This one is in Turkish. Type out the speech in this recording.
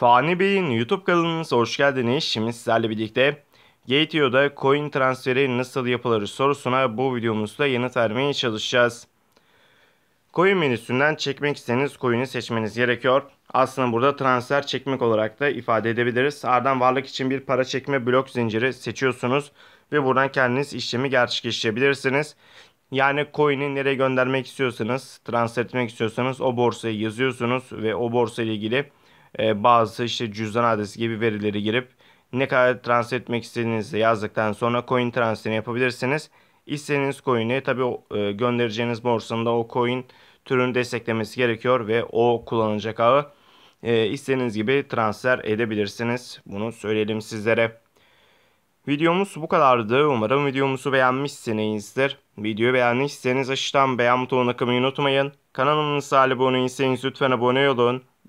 Fani Bey'in YouTube kanalımıza hoş geldiniz. Şimdi sizlerle birlikte GTO'da coin transferi nasıl yapılır sorusuna bu videomuzda yanıt vermeye çalışacağız. Coin menüsünden çekmek istediğiniz coin'i seçmeniz gerekiyor. Aslında burada transfer çekmek olarak da ifade edebiliriz. Ardından varlık için bir para çekme blok zinciri seçiyorsunuz ve buradan kendiniz işlemi gerçekleştirebilirsiniz. Yani coin'i nereye göndermek istiyorsanız, transfer etmek istiyorsanız o borsaya yazıyorsunuz ve o borsa ile ilgili ee, bazı işte cüzdan adresi gibi verileri girip ne kadar transfer etmek istediğinizi yazdıktan sonra coin transferini yapabilirsiniz. İstediğiniz coin'i tabi e, göndereceğiniz borsanın da o coin türünü desteklemesi gerekiyor ve o kullanılacak ağı e, istediğiniz gibi transfer edebilirsiniz. Bunu söyleyelim sizlere. Videomuz bu kadardı. Umarım videomuzu beğenmişsinizdir. Videoyu beğendiyseniz aşağıdan beğen butonuna kılmayı unutmayın. Kanalımıza abone değilseniz lütfen abone olun.